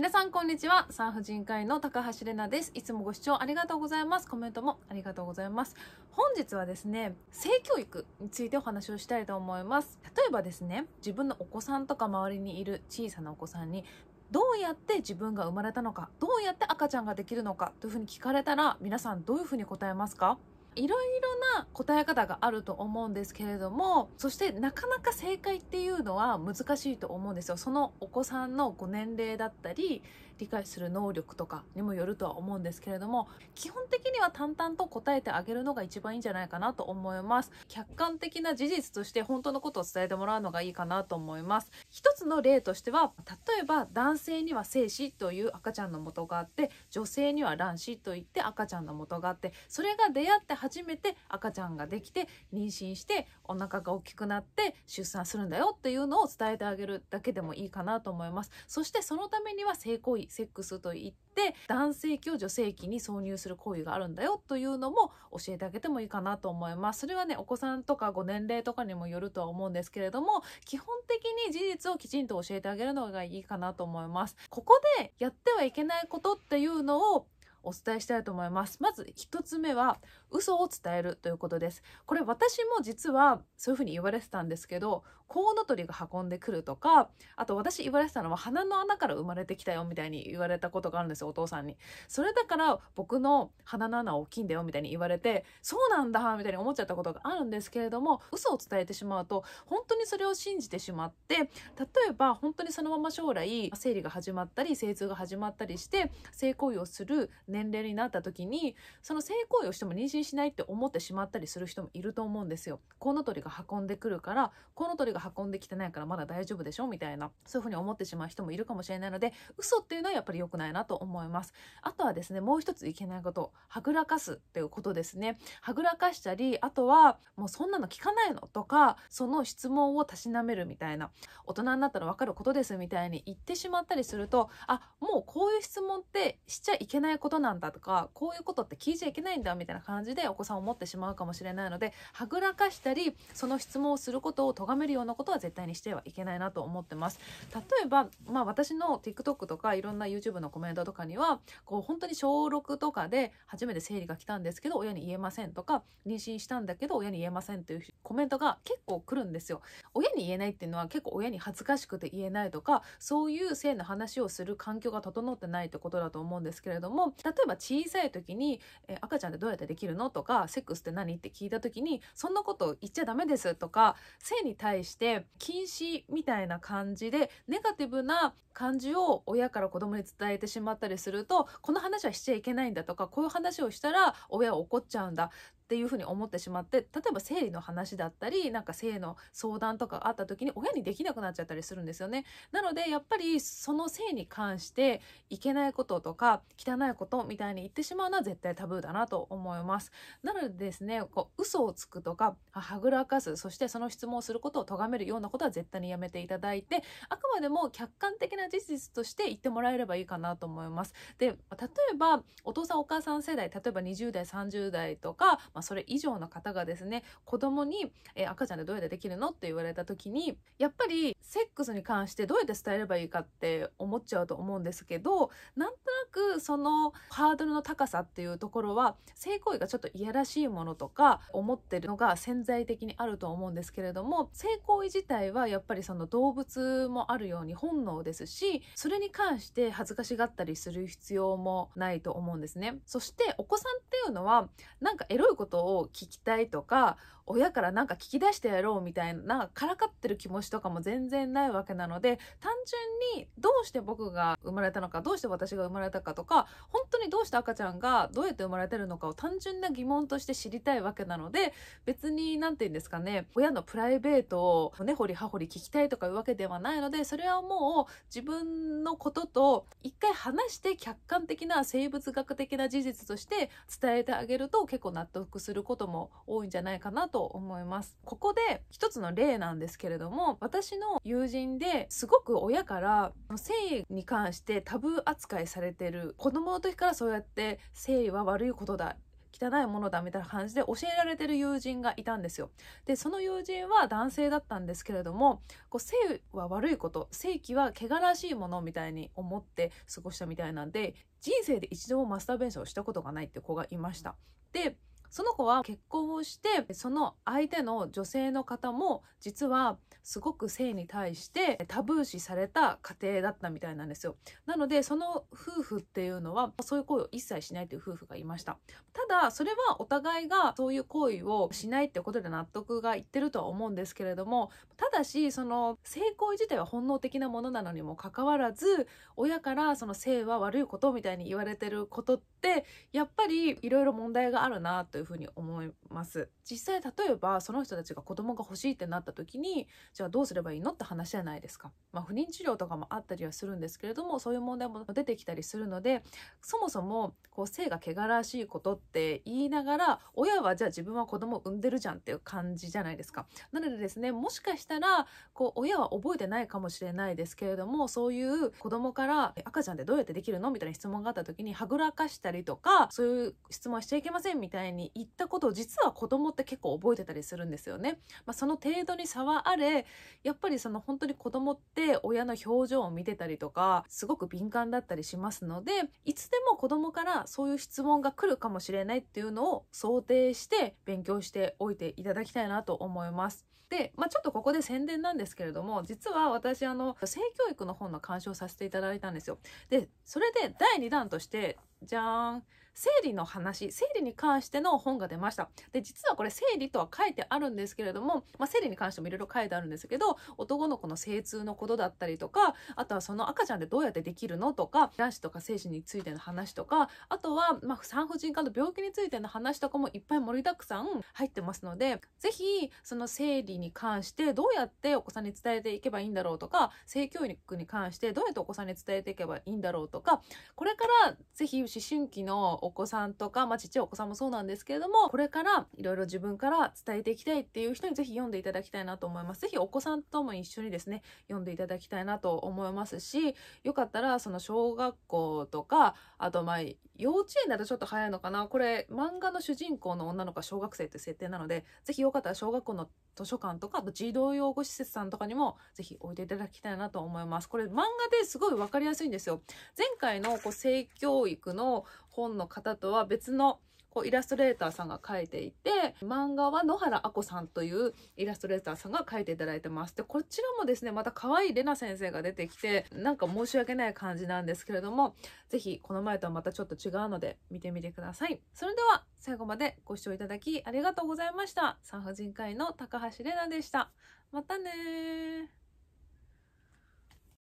皆さんこんにちは産婦人科医の高橋玲奈ですいつもご視聴ありがとうございますコメントもありがとうございます本日はですね性教育についてお話をしたいと思います例えばですね自分のお子さんとか周りにいる小さなお子さんにどうやって自分が生まれたのかどうやって赤ちゃんができるのかというふうに聞かれたら皆さんどういうふうに答えますかいろいろな答え方があると思うんですけれどもそしてなかなか正解っていうのは難しいと思うんですよそのお子さんのご年齢だったり理解する能力とかにもよるとは思うんですけれども基本的には淡々と答えてあげるのが一番いいんじゃないかなと思います客観的な事実として本当のことを伝えてもらうのがいいかなと思います一つの例としては例えば男性には精子という赤ちゃんの元があって女性には卵子といって赤ちゃんの元があってそれが出会って初初めて赤ちゃんができて妊娠してお腹が大きくなって出産するんだよっていうのを伝えてあげるだけでもいいかなと思いますそしてそのためには性行為セックスといって男性器を女性器に挿入する行為があるんだよというのも教えてあげてもいいかなと思いますそれはねお子さんとかご年齢とかにもよるとは思うんですけれども基本的に事実をきちんと教えてあげるのがいいかなと思いますここでやってはいけないことっていうのをお伝えしたいと思います。まず1つ目は嘘を伝えるということです。これ私も実はそういうふうに言われてたんですけどコウノトリが運んでくるとかあと私言われてたのは鼻の穴から生まれてきたよみたいに言われたことがあるんですよお父さんに。それだから僕の鼻の穴は大きいんだよみたいに言われてそうなんだみたいに思っちゃったことがあるんですけれども嘘を伝えてしまうと本当にそれを信じてしまって例えば本当にそのまま将来生理が始まったり精通が始まったりして性行為をする年齢になった時にその性行為をしても妊娠しないって思ってしまったりする人もいると思うんですよ。コウノトリが運んでくるからコウノトリが運んできてないからまだ大丈夫でしょみたいな、そういうふうに思ってしまう人もいるかもしれないので、嘘っていうのはやっぱり良くないなと思います。あとはですね、もう一ついけないこと、はぐらかすっていうことですね。はぐらかしたり、あとは、もうそんなの聞かないのとか、その質問をたしなめるみたいな、大人になったらわかることですみたいに言ってしまったりすると、あ、もうこういう質問ってしちゃいけないことなんだとか、こういうことって聞いちゃいけないんだみたいな感じでお子さんを持ってしまうかもしれないので、はぐらかしたり、その質問をすることを咎めるようななことは絶対にしてはいけないなと思ってます。例えば、まあ、私の TikTok とかいろんな YouTube のコメントとかにはこう本当に小6とかで初めて生理が来たんですけど親に言えませんとか妊娠したんだけど親に言えませんっていうコメントが結構来るんですよ。親に言えないっていうのは結構親に恥ずかしくて言えないとかそういう性の話をする環境が整ってないってことだと思うんですけれども例えば小さい時に、え赤ちゃんってどうやってできるのとかセックスって何って聞いた時にそんなこと言っちゃダメですとか性に対しして禁止みたいな感じでネガティブな感じを親から子供に伝えてしまったりするとこの話はしちゃいけないんだとかこういう話をしたら親は怒っちゃうんだっていうふうに思ってしまって例えば生理の話だったりなんか性の相談とかあった時に親にできなくなっちゃったりするんですよね。なのでやっぱりその性に関していけないこととか汚いことみたいに言ってしまうのは絶対タブーだなと思います。なのでですねこう嘘をつくとかはぐらかすそしてその質問をすることを咎めるようなことは絶対にやめていただいてあくまでも客観的な事実として言ってもらえればいいかなと思います。で例えばお父さんお母さん世代例えば20代30代とか、まあ、それ以上の方がですね、子供に、え赤ちゃんでどうやってできるのって言われた時に、やっぱりセックスに関してどうやって伝えればいいかって思っちゃうと思うんですけど、なんとなくそのハードルの高さっていうところは、性行為がちょっといやらしいものとか思ってるのが潜在的にあると思うんですけれども、性行為自体はやっぱりその動物もあるように本能ですし、それに関して恥ずかしがったりする必要もないと思うんですね。そしてお子さんっていうのは、なんかエロいことことを聞きたいとか親からなんか聞き出してやろうみたいなからかってる気持ちとかも全然ないわけなので単純にどうして僕が生まれたのかどうして私が生まれたかとか本当にどうして赤ちゃんがどうやって生まれてるのかを単純な疑問として知りたいわけなので別に何て言うんですかね親のプライベートを根掘り葉掘り聞きたいとかいうわけではないのでそれはもう自分のことと一回話して客観的な生物学的な事実として伝えてあげると結構納得することも多いんじゃないかなとと思います。ここで一つの例なんですけれども、私の友人ですごく親から性に関してタブー扱いされてる子供の時からそうやって性は悪いことだ汚いものだみたいな感じで教えられてる友人がいたんですよ。で、その友人は男性だったんですけれども、こう性は悪いこと、性器は汚らしいものみたいに思って過ごしたみたいなんで、人生で一度もマスターベンションをしたことがないって子がいました。で、その子は結婚をしてその相手の女性の方も実はすごく性に対してタブー視された家庭だったみたいなんですよなのでその夫婦っていうのはそういう行為を一切しないという夫婦がいましたただそれはお互いがそういう行為をしないってことで納得がいってるとは思うんですけれどもただしその性行為自体は本能的なものなのにもかかわらず親からその性は悪いことみたいに言われてることってやっぱりいろいろ問題があるなとというふうに思います実際例えばその人たちが子供が欲しいってなった時にじゃあどうすればいいのって話じゃないですか、まあ、不妊治療とかもあったりはするんですけれどもそういう問題も出てきたりするのでそもそもこう性が汚らしいことって言いながら親はじゃあ自分は子供を産んでるじゃんっていう感じじゃないですかなのでですねもしかしたらこう親は覚えてないかもしれないですけれどもそういう子供から赤ちゃんってどうやってできるのみたいな質問があった時にはぐらかしたりとかそういう質問しちゃいけませんみたいに行ったことを実は子供って結構覚えてたりするんですよね。まあ、その程度に差はあれやっぱりその本当に子供って親の表情を見てたりとかすごく敏感だったりしますのでいつでも子供からそういう質問が来るかもしれないっていうのを想定して勉強しておいていただきたいなと思います。で、まあ、ちょっとここで宣伝なんですけれども実は私あの性教育の本の鑑賞させていただいたんですよ。でそれで第2弾としてじゃーん。生理の話、生理に関しての本が出ました。で、実はこれ生理とは書いてあるんですけれども、まあ、生理に関してもいろいろ書いてあるんですけど、男の子の精通のことだったりとか、あとはその赤ちゃんでどうやってできるのとか、男子とか精子についての話とか、あとは、まあ、産婦人科の病気についての話とかもいっぱい盛りだくさん入ってますので、ぜひ、その生理に関してどうやってお子さんに伝えていけばいいんだろうとか、性教育に関してどうやってお子さんに伝えていけばいいんだろうとか、これからぜひ思春期のお子さんとか、まあ、ちっちゃいお子さんもそうなんですけれども、これからいろいろ自分から伝えていきたいっていう人にぜひ読んでいただきたいなと思います。ぜひお子さんとも一緒にですね、読んでいただきたいなと思いますし、よかったら、その小学校とか、あとまあ、幼稚園だとちょっと早いのかな。これ、漫画の主人公の女の子は小学生って設定なので、ぜひよかったら小学校の図書館とか、あと児童養護施設さんとかにも、ぜひ置いていただきたいなと思います。これ、漫画ですごいわかりやすいんですよ。前回のこう性教育の本の方とは別のこうイラストレーターさんが書いていて漫画は野原あこさんというイラストレーターさんが書いていただいてますでこちらもですねまた可愛いレナ先生が出てきてなんか申し訳ない感じなんですけれども是非この前とはまたちょっと違うので見てみてくださいそれでは最後までご視聴いただきありがとうございました産婦人科医の高橋玲奈でしたまたね